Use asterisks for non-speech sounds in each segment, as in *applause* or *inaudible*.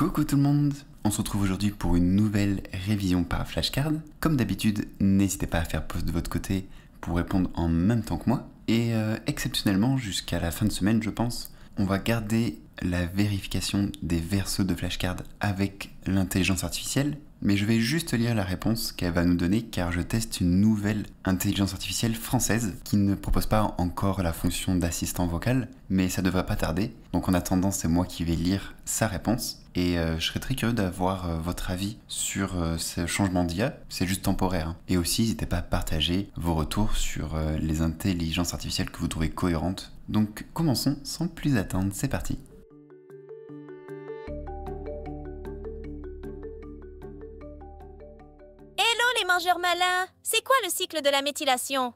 Coucou tout le monde On se retrouve aujourd'hui pour une nouvelle révision par flashcard. Comme d'habitude, n'hésitez pas à faire pause de votre côté pour répondre en même temps que moi. Et euh, exceptionnellement, jusqu'à la fin de semaine, je pense, on va garder la vérification des versos de flashcard avec l'intelligence artificielle mais je vais juste lire la réponse qu'elle va nous donner car je teste une nouvelle intelligence artificielle française qui ne propose pas encore la fonction d'assistant vocal, mais ça ne devrait pas tarder. Donc en attendant, c'est moi qui vais lire sa réponse et euh, je serais très curieux d'avoir euh, votre avis sur euh, ce changement d'IA. C'est juste temporaire. Hein. Et aussi, n'hésitez pas à partager vos retours sur les intelligences artificielles que vous trouvez cohérentes. Donc commençons sans plus attendre, c'est parti. les mangeurs malins, c'est quoi le cycle de la méthylation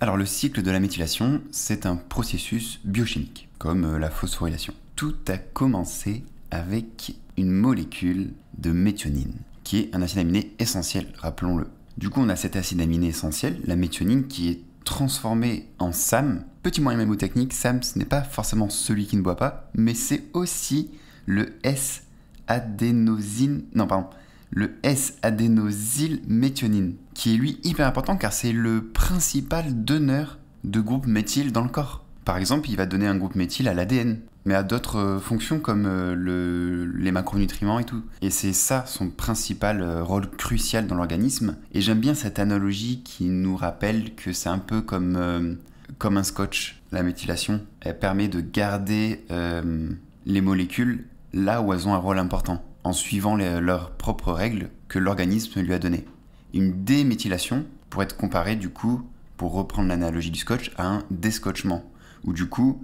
Alors le cycle de la méthylation, c'est un processus biochimique, comme euh, la phosphorylation. Tout a commencé avec une molécule de méthionine, qui est un acide aminé essentiel, rappelons-le. Du coup, on a cet acide aminé essentiel, la méthionine, qui est transformée en SAM. Petit moyen mémotechnique, SAM, ce n'est pas forcément celui qui ne boit pas, mais c'est aussi le S-adénosine... Non, pardon, le S-adénosylméthionine, qui est lui hyper important car c'est le principal donneur de groupes méthyl dans le corps. Par exemple, il va donner un groupe méthyl à l'ADN, mais à d'autres euh, fonctions comme euh, les macronutriments et tout. Et c'est ça son principal euh, rôle crucial dans l'organisme. Et j'aime bien cette analogie qui nous rappelle que c'est un peu comme, comme un scotch. La méthylation, elle permet de garder les molécules là où elles ont un rôle important en suivant leurs propres règles que l'organisme lui a données. Une déméthylation pourrait être comparée du coup, pour reprendre l'analogie du scotch, à un déscotchement, où du coup,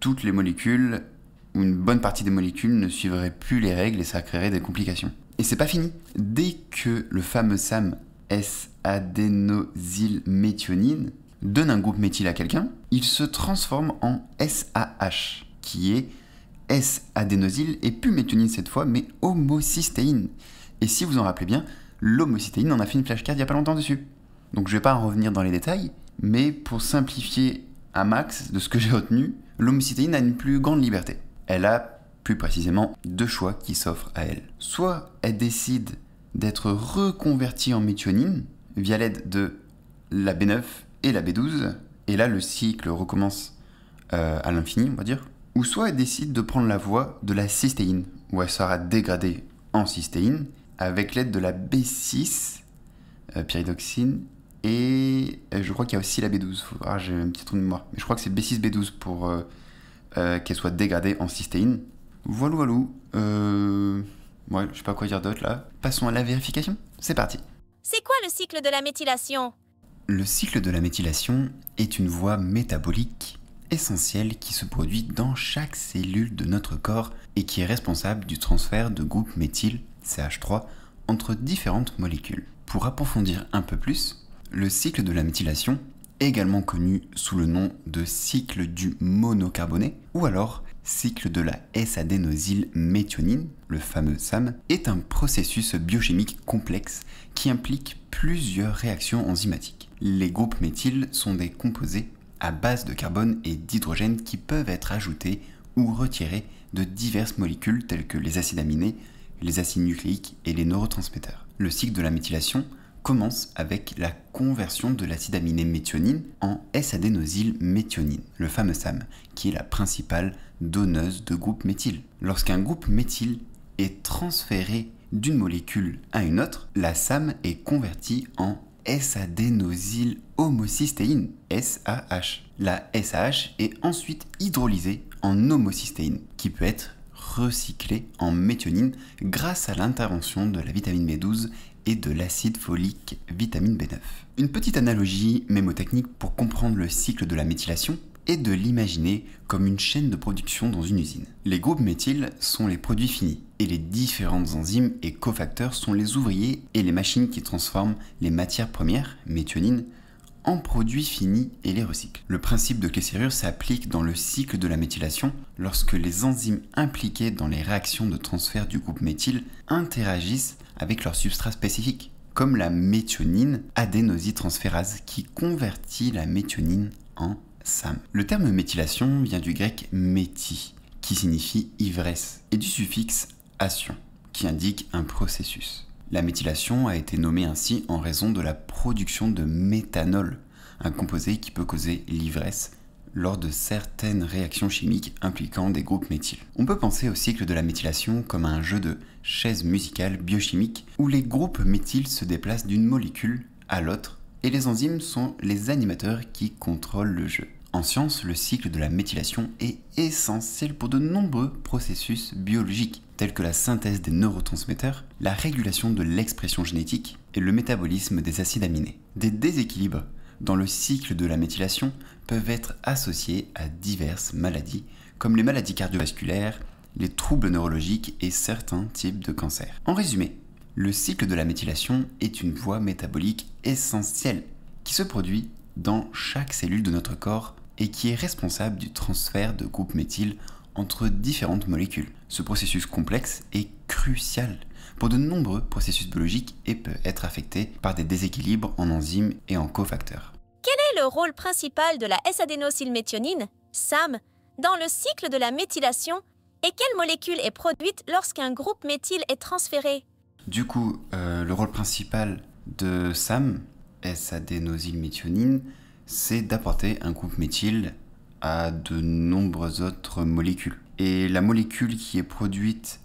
toutes les molécules, ou une bonne partie des molécules ne suivraient plus les règles et ça créerait des complications. Et c'est pas fini. Dès que le fameux SAM, S-adénosylméthionine, donne un groupe méthyle à quelqu'un, il se transforme en SAH, qui est S-adénosyl et plus méthionine cette fois, mais homocystéine. Et si vous en rappelez bien, l'homocystéine, en a fait une flashcard il n'y a pas longtemps dessus. Donc je ne vais pas en revenir dans les détails, mais pour simplifier à max de ce que j'ai retenu, l'homocystéine a une plus grande liberté. Elle a plus précisément deux choix qui s'offrent à elle. Soit elle décide d'être reconvertie en méthionine via l'aide de la B9 et la B12, et là le cycle recommence euh, à l'infini, on va dire, ou soit elle décide de prendre la voie de la cystéine, où elle sera dégradée en cystéine avec l'aide de la B6, euh, pyridoxine, et euh, je crois qu'il y a aussi la B12. Ah, j'ai un petit trou de mémoire, mais je crois que c'est B6, B12 pour euh, qu'elle soit dégradée en cystéine. Voilà, voilà. Euh... je sais pas quoi dire d'autre là. Passons à la vérification. C'est parti. C'est quoi le cycle de la méthylation Le cycle de la méthylation est une voie métabolique essentiel qui se produit dans chaque cellule de notre corps et qui est responsable du transfert de groupes méthyl CH3 entre différentes molécules. Pour approfondir un peu plus, le cycle de la méthylation, également connu sous le nom de cycle du monocarboné ou alors cycle de la S-adénosylméthionine, le fameux SAM, est un processus biochimique complexe qui implique plusieurs réactions enzymatiques. Les groupes méthyl sont des composés à base de carbone et d'hydrogène qui peuvent être ajoutés ou retirés de diverses molécules telles que les acides aminés, les acides nucléiques et les neurotransmetteurs. Le cycle de la méthylation commence avec la conversion de l'acide aminé méthionine en S-adénosylméthionine, le fameux SAM, qui est la principale donneuse de groupe méthyl. Lorsqu'un groupe méthyl est transféré d'une molécule à une autre, la SAM est convertie en S-adénosyl homocystéine, SAH. La SAH est ensuite hydrolysée en homocystéine, qui peut être recyclée en méthionine grâce à l'intervention de la vitamine B12 et de l'acide folique vitamine B9. Une petite analogie mémotechnique pour comprendre le cycle de la méthylation et de l'imaginer comme une chaîne de production dans une usine. Les groupes méthyl sont les produits finis et les différentes enzymes et cofacteurs sont les ouvriers et les machines qui transforment les matières premières, méthionine, en produits finis et les recyclent. Le principe de Kessérure s'applique dans le cycle de la méthylation lorsque les enzymes impliquées dans les réactions de transfert du groupe méthyl interagissent avec leur substrat spécifique, comme la méthionine adénosytransférase qui convertit la méthionine en le terme méthylation vient du grec méti, qui signifie ivresse, et du suffixe ation, qui indique un processus. La méthylation a été nommée ainsi en raison de la production de méthanol, un composé qui peut causer l'ivresse lors de certaines réactions chimiques impliquant des groupes méthyles. On peut penser au cycle de la méthylation comme un jeu de chaises musicales biochimiques où les groupes méthyles se déplacent d'une molécule à l'autre et les enzymes sont les animateurs qui contrôlent le jeu. En science, le cycle de la méthylation est essentiel pour de nombreux processus biologiques, tels que la synthèse des neurotransmetteurs, la régulation de l'expression génétique et le métabolisme des acides aminés. Des déséquilibres dans le cycle de la méthylation peuvent être associés à diverses maladies, comme les maladies cardiovasculaires, les troubles neurologiques et certains types de cancers. En résumé, le cycle de la méthylation est une voie métabolique essentielle qui se produit dans chaque cellule de notre corps et qui est responsable du transfert de groupes méthyl entre différentes molécules. Ce processus complexe est crucial pour de nombreux processus biologiques et peut être affecté par des déséquilibres en enzymes et en cofacteurs. Quel est le rôle principal de la S-adénosylméthionine, SAM, dans le cycle de la méthylation et quelle molécule est produite lorsqu'un groupe méthyl est transféré Du coup, euh, le rôle principal de SAM, S-adénosylméthionine, c'est d'apporter un groupe méthyle à de nombreuses autres molécules. Et la molécule qui est produite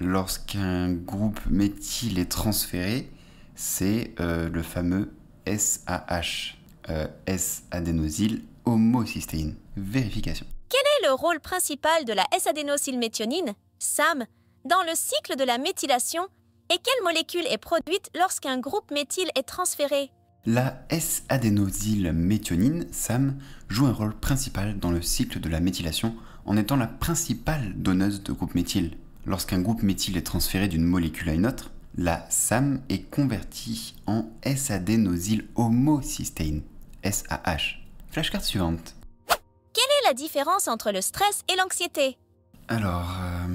lorsqu'un groupe méthyle est transféré, c'est euh, le fameux SAH, euh, S-adénosyl homocystéine. Vérification. Quel est le rôle principal de la S-adénosylméthionine, SAM, dans le cycle de la méthylation et quelle molécule est produite lorsqu'un groupe méthyle est transféré la S-adénosylméthionine, SAM, joue un rôle principal dans le cycle de la méthylation en étant la principale donneuse de groupe méthyl. Lorsqu'un groupe méthyle est transféré d'une molécule à une autre, la SAM est convertie en S-adénosylhomocystéine, SAH. Flashcard suivante. Quelle est la différence entre le stress et l'anxiété Alors, euh,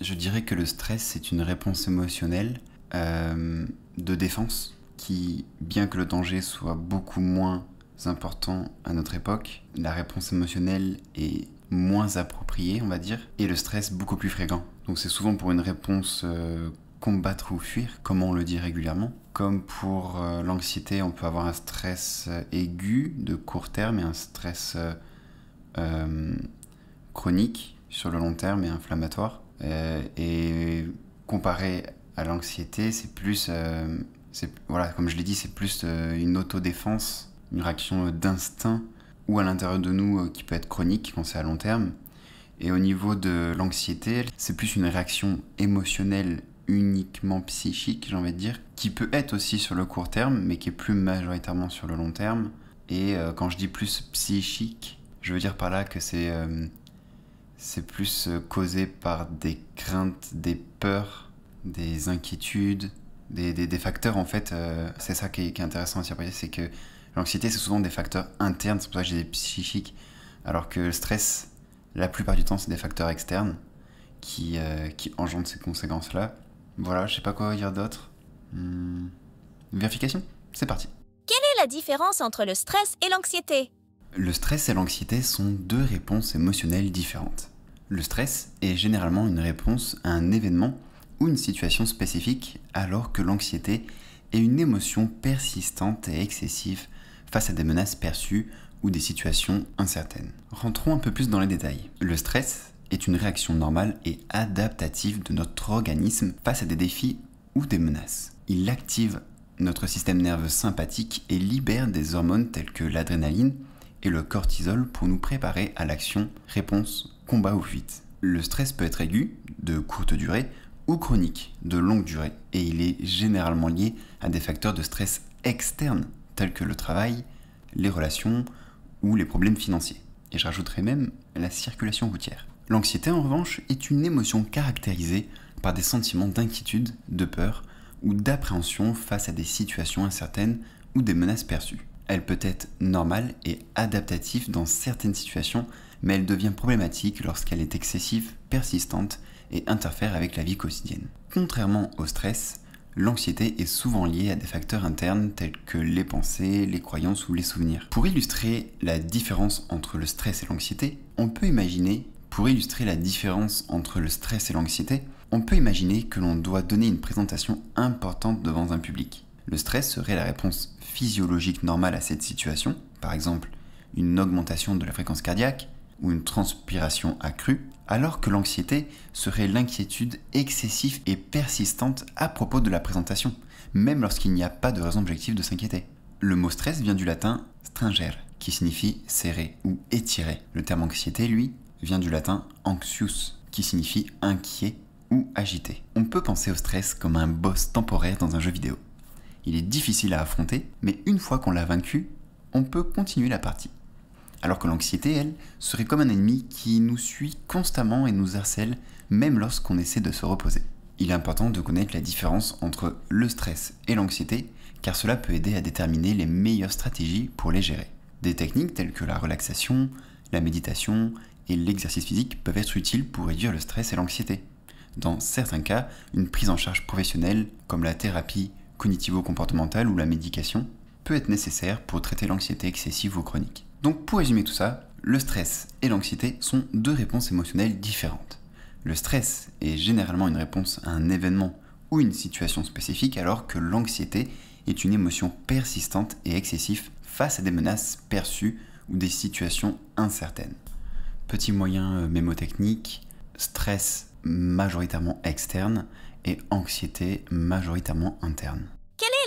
je dirais que le stress est une réponse émotionnelle euh, de défense qui, bien que le danger soit beaucoup moins important à notre époque, la réponse émotionnelle est moins appropriée, on va dire, et le stress beaucoup plus fréquent. Donc c'est souvent pour une réponse euh, combattre ou fuir, comme on le dit régulièrement. Comme pour euh, l'anxiété, on peut avoir un stress euh, aigu de court terme et un stress chronique sur le long terme et inflammatoire. et comparé à l'anxiété, c'est plus voilà, comme je l'ai dit, c'est plus euh, une autodéfense, une réaction euh, d'instinct ou à l'intérieur de nous euh, qui peut être chronique quand c'est à long terme. Et au niveau de l'anxiété, c'est plus une réaction émotionnelle uniquement psychique, j'ai envie de dire, qui peut être aussi sur le court terme, mais qui est plus majoritairement sur le long terme. Et quand je dis plus psychique, je veux dire par là que c'est plus causé par des craintes, des peurs, des inquiétudes, des, facteurs, en fait, euh, c'est ça qui est, intéressant à à préciser, c'est que l'anxiété, c'est souvent des facteurs internes, c'est pour ça que j'ai des psychiques, alors que le stress, la plupart du temps, c'est des facteurs externes qui, euh, engendrent ces conséquences-là. Voilà, je sais pas quoi dire d'autre. Hmm. Vérification C'est parti. Quelle est la différence entre le stress et l'anxiété Le stress et l'anxiété sont deux réponses émotionnelles différentes. Le stress est généralement une réponse à un événement ou une situation spécifique alors que l'anxiété est une émotion persistante et excessive face à des menaces perçues ou des situations incertaines. Rentrons un peu plus dans les détails. Le stress est une réaction normale et adaptative de notre organisme face à des défis ou des menaces. Il active notre système nerveux sympathique et libère des hormones telles que l'adrénaline et le cortisol pour nous préparer à l'action, réponse, combat ou fuite. Le stress peut être aigu, de courte durée, ou chronique de longue durée et il est généralement lié à des facteurs de stress externes tels que le travail, les relations ou les problèmes financiers. Et je rajouterai même la circulation routière. L'anxiété en revanche est une émotion caractérisée par des sentiments d'inquiétude, de peur ou d'appréhension face à des situations incertaines ou des menaces perçues. Elle peut être normale et adaptative dans certaines situations, mais elle devient problématique lorsqu'elle est excessive, persistante et interfère avec la vie quotidienne. Contrairement au stress, l'anxiété est souvent liée à des facteurs internes tels que les pensées, les croyances ou les souvenirs. Pour illustrer la différence entre le stress et l'anxiété, on peut imaginer, pour illustrer la différence entre le stress et l'anxiété, on peut imaginer que l'on doit donner une présentation importante devant un public. Le stress serait la réponse physiologique normale à cette situation, par exemple une augmentation de la fréquence cardiaque, ou une transpiration accrue, alors que l'anxiété serait l'inquiétude excessive et persistante à propos de la présentation, même lorsqu'il n'y a pas de raison objective de s'inquiéter. Le mot stress vient du latin stringere, qui signifie serrer ou étirer. Le terme anxiété, lui, vient du latin anxius, qui signifie inquiet ou agité. On peut penser au stress comme un boss temporaire dans un jeu vidéo. Il est difficile à affronter, mais une fois qu'on l'a vaincu, on peut continuer la partie alors que l'anxiété, elle, serait comme un ennemi qui nous suit constamment et nous harcèle même lorsqu'on essaie de se reposer. Il est important de connaître la différence entre le stress et l'anxiété, car cela peut aider à déterminer les meilleures stratégies pour les gérer. Des techniques telles que la relaxation, la méditation et l'exercice physique peuvent être utiles pour réduire le stress et l'anxiété. Dans certains cas, une prise en charge professionnelle, comme la thérapie cognitivo-comportementale ou la médication, peut être nécessaire pour traiter l'anxiété excessive ou chronique. Donc pour résumer tout ça, le stress et l'anxiété sont deux réponses émotionnelles différentes. Le stress est généralement une réponse à un événement ou une situation spécifique alors que l'anxiété est une émotion persistante et excessive face à des menaces perçues ou des situations incertaines. Petit moyen euh, mémotechnique, stress majoritairement externe et anxiété majoritairement interne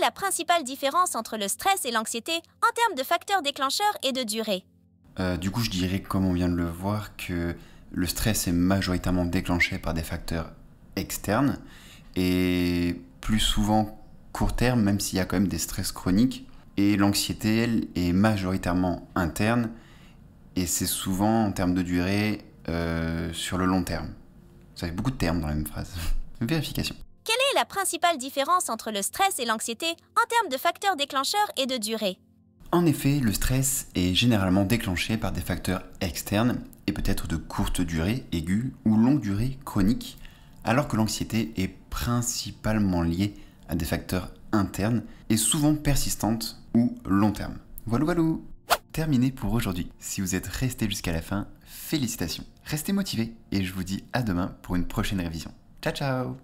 la principale différence entre le stress et l'anxiété en termes de facteurs déclencheurs et de durée euh, Du coup, je dirais, comme on vient de le voir, que le stress est majoritairement déclenché par des facteurs externes et plus souvent court terme, même s'il y a quand même des stress chroniques. Et l'anxiété, elle, est majoritairement interne et c'est souvent en termes de durée euh, sur le long terme. Ça fait beaucoup de termes dans la même phrase. *laughs* Vérification principale différence entre le stress et l'anxiété en termes de facteurs déclencheurs et de durée. En effet, le stress est généralement déclenché par des facteurs externes et peut-être de courte durée, aiguë ou longue durée, chronique, alors que l'anxiété est principalement liée à des facteurs internes et souvent persistantes ou long terme. Voilà, voilà terminé pour aujourd'hui. Si vous êtes resté jusqu'à la fin, félicitations. Restez motivés et je vous dis à demain pour une prochaine révision. Ciao ciao